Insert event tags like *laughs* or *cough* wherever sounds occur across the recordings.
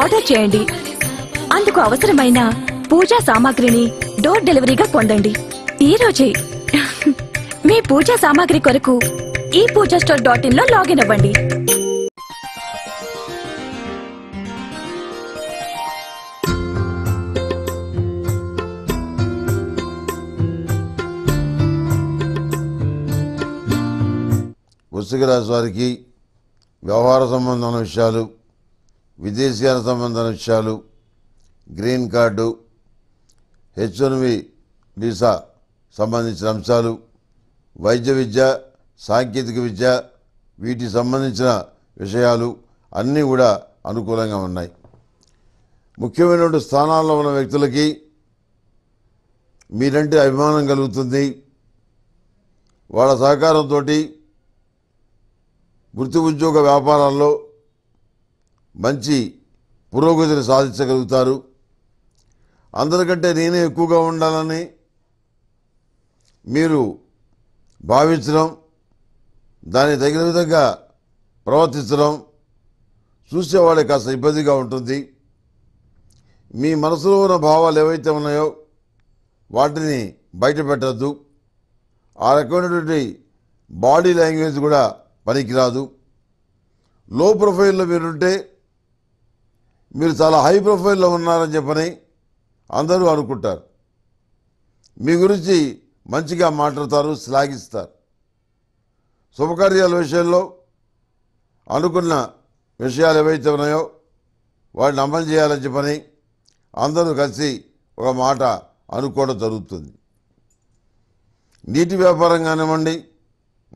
order చేయండి అందుకు అవసరమైన పూజా సామాగ్రిని డోర్ డెలివరీగా పొందండి ఈ రోజే *laughs* మీ పూజా సామాగ్రి కొరకు ఈ పూజా స్టోర్ డాట్ ఇన్ లో లాగిన్ అవ్వండి వృశ్చిక రాశి వారికి వ్యవహార సంబంధమైన విషయాలు విదేశీయాన సంబంధం విషయాలు గ్రీన్ కార్డు హెచ్ వీసా సంబంధించిన అంశాలు వైద్య విద్య సాంకేతిక విద్య వీటికి సంబంధించిన విషయాలు అన్నీ కూడా అనుకూలంగా ఉన్నాయి ముఖ్యమైనటువంటి స్థానాల్లో ఉన్న వ్యక్తులకి మీరంటే అభిమానం కలుగుతుంది వాళ్ళ సహకారంతో వృత్తి ఉద్యోగ వ్యాపారాల్లో మంచి పురోగతిని సాధించగలుగుతారు అందరికంటే నేనే ఎక్కువగా ఉండాలని మీరు భావించడం దాన్ని తగిన విధంగా ప్రవర్తించడం చూసేవాడికి కాస్త ఇబ్బందిగా ఉంటుంది మీ మనసులో ఉన్న భావాలు ఏవైతే ఉన్నాయో వాటిని బయట పెట్టద్దు ఆ రకమైనటువంటి బాడీ లాంగ్వేజ్ కూడా పనికిరాదు లో ప్రొఫైల్లో మీరుంటే మీరు చాలా హై ప్రొఫైల్లో ఉన్నారని చెప్పని అందరూ అనుకుంటారు మీ గురించి మంచిగా మాట్లాడతారు శ్లాఘిస్తారు శుభకార్యాల విషయంలో అనుకున్న విషయాలు ఏవైతే ఉన్నాయో వాటిని అమలు చేయాలని చెప్పని అందరూ కలిసి ఒక మాట అనుకోవడం జరుగుతుంది నీటి వ్యాపారం కానివ్వండి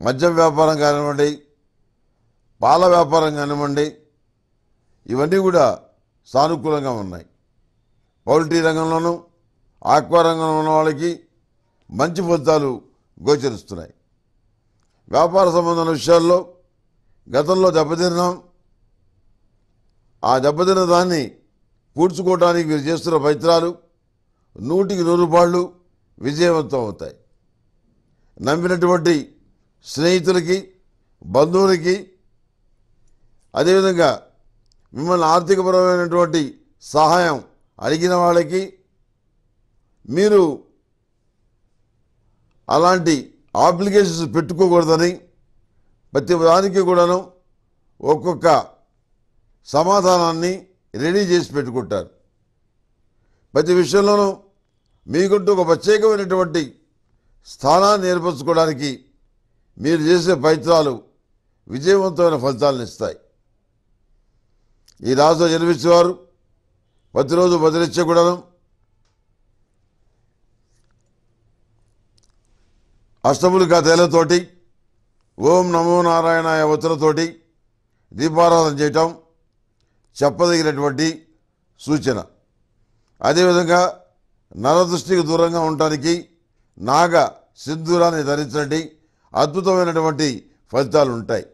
మద్యం వ్యాపారం కానివ్వండి పాల వ్యాపారం కానివ్వండి ఇవన్నీ కూడా సానుకూలంగా ఉన్నాయి పౌల్ట్రీ రంగంలోనూ ఆక్వా రంగంలో ఉన్న వాళ్ళకి మంచి ఫలితాలు గోచరిస్తున్నాయి వ్యాపార సంబంధమైన విషయాల్లో గతంలో దెబ్బతిన్నాం ఆ దెబ్బతిన్న దాన్ని పూడ్చుకోవడానికి వీరు చేస్తున్న ప్రయత్నాలు నూటికి నూరు రూపాయలు విజయవంతం అవుతాయి నమ్మినటువంటి స్నేహితులకి బంధువులకి అదేవిధంగా మిమ్మల్ని ఆర్థికపరమైనటువంటి సహాయం అడిగిన వాళ్ళకి మీరు అలాంటి ఆప్లికేషన్స్ పెట్టుకోకూడదని ప్రతి దానికి కూడాను ఒక్కొక్క సమాధానాన్ని రెడీ చేసి పెట్టుకుంటారు ప్రతి విషయంలోనూ మీకుంటూ ఒక ప్రత్యేకమైనటువంటి స్థానాన్ని ఏర్పరచుకోవడానికి మీరు చేసే ప్రయత్నాలు విజయవంతమైన ఫలితాలను ఇస్తాయి ఈ రాజులో జన్మించేవారు ప్రతిరోజు బదిలిచ్చకూడదు అష్టములు కథలతోటి ఓం నమో నారాయణ ఒత్తులతోటి దీపారాధన చేయటం చెప్పదగినటువంటి సూచన అదేవిధంగా నరదృష్టికి దూరంగా ఉండటానికి నాగ సింధూరాన్ని ధరించండి అద్భుతమైనటువంటి ఫలితాలు ఉంటాయి